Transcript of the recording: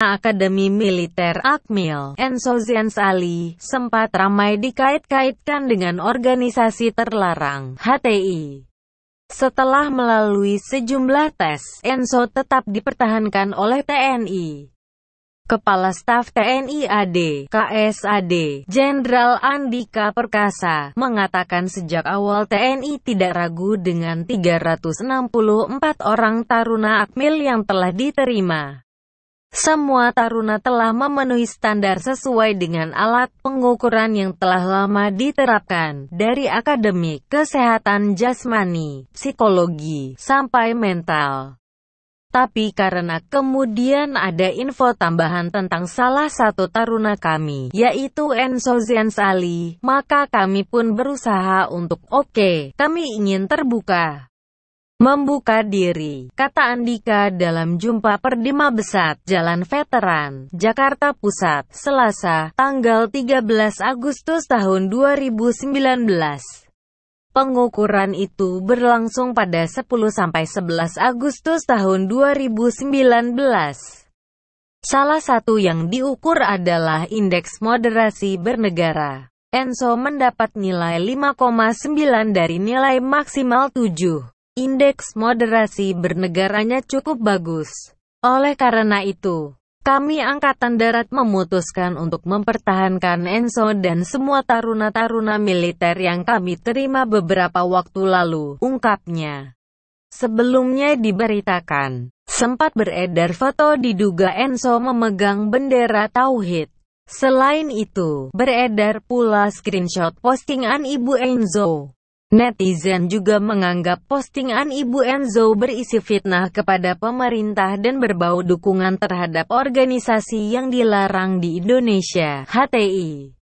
Akademi Militer Akmil, Enzo Ali, sempat ramai dikait-kaitkan dengan organisasi terlarang, HTI. Setelah melalui sejumlah tes, Enzo tetap dipertahankan oleh TNI. Kepala Staf TNI AD, KSAD, Jenderal Andika Perkasa, mengatakan sejak awal TNI tidak ragu dengan 364 orang taruna akmil yang telah diterima. Semua taruna telah memenuhi standar sesuai dengan alat pengukuran yang telah lama diterapkan, dari akademik, kesehatan jasmani, psikologi, sampai mental. Tapi karena kemudian ada info tambahan tentang salah satu taruna kami, yaitu Enzo Zians maka kami pun berusaha untuk oke, okay, kami ingin terbuka. Membuka diri, kata Andika dalam jumpa Perdima besar Jalan Veteran, Jakarta Pusat, Selasa, tanggal 13 Agustus tahun 2019. Pengukuran itu berlangsung pada 10-11 Agustus tahun 2019. Salah satu yang diukur adalah Indeks Moderasi Bernegara. Enso mendapat nilai 5,9 dari nilai maksimal 7. Indeks moderasi bernegaranya cukup bagus. Oleh karena itu, kami Angkatan Darat memutuskan untuk mempertahankan Enso dan semua taruna-taruna militer yang kami terima beberapa waktu lalu, ungkapnya. Sebelumnya diberitakan, sempat beredar foto diduga Enso memegang bendera Tauhid. Selain itu, beredar pula screenshot postingan Ibu Enzo. Netizen juga menganggap postingan Ibu Enzo berisi fitnah kepada pemerintah dan berbau dukungan terhadap organisasi yang dilarang di Indonesia, HTI.